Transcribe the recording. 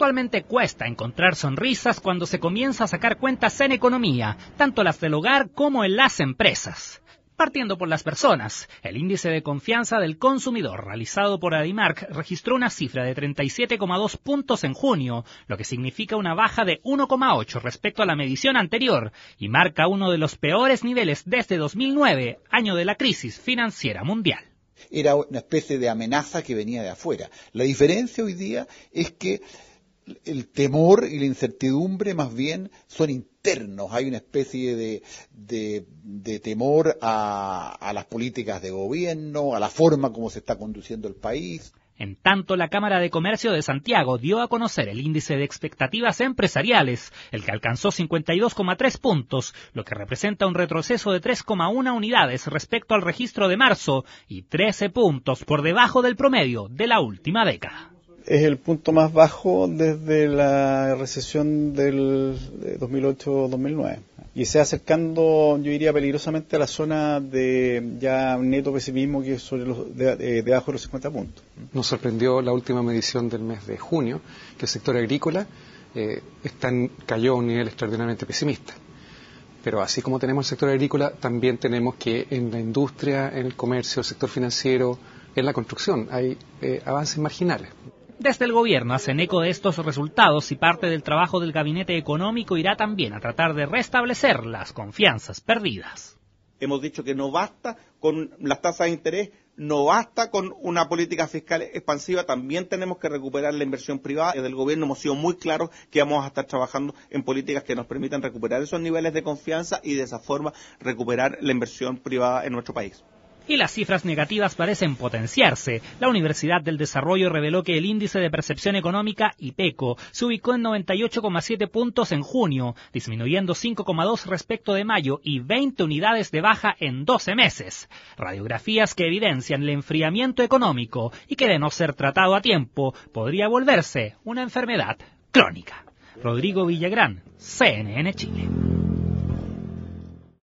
Actualmente cuesta encontrar sonrisas cuando se comienza a sacar cuentas en economía, tanto las del hogar como en las empresas partiendo por las personas. El índice de confianza del consumidor realizado por Adimark registró una cifra de 37,2 puntos en junio, lo que significa una baja de 1,8 respecto a la medición anterior y marca uno de los peores niveles desde 2009, año de la crisis financiera mundial. Era una especie de amenaza que venía de afuera. La diferencia hoy día es que el temor y la incertidumbre más bien son internos. Hay una especie de, temor a, a las políticas de gobierno, a la forma como se está conduciendo el país. En tanto, la Cámara de Comercio de Santiago dio a conocer el índice de expectativas empresariales, el que alcanzó 52,3 puntos, lo que representa un retroceso de 3,1 unidades respecto al registro de marzo y 13 puntos por debajo del promedio de la última década es el punto más bajo desde la recesión del 2008-2009 y se acercando, yo diría, peligrosamente a la zona de ya neto pesimismo que es sobre los, de, de, eh, debajo de los 50 puntos. Nos sorprendió la última medición del mes de junio que el sector agrícola eh, cayó a un nivel extraordinariamente pesimista. Pero así como tenemos el sector agrícola, también tenemos que en la industria, en el comercio, el sector financiero, en la construcción hay eh, avances marginales. Desde el gobierno hacen eco de estos resultados y parte del trabajo del gabinete económico irá también a tratar de restablecer las confianzas perdidas. Hemos dicho que no basta con las tasas de interés, no basta con una política fiscal expansiva, también tenemos que recuperar la inversión privada. Desde el gobierno hemos sido muy claros que vamos a estar trabajando en políticas que nos permitan recuperar esos niveles de confianza y de esa forma recuperar la inversión privada en nuestro país y las cifras negativas parecen potenciarse. La Universidad del Desarrollo reveló que el índice de percepción económica IPECO se ubicó en 98,7 puntos en junio, disminuyendo 5,2 respecto de mayo y 20 unidades de baja en 12 meses. Radiografías que evidencian el enfriamiento económico y que de no ser tratado a tiempo podría volverse una enfermedad crónica. Rodrigo Villagrán, CNN Chile.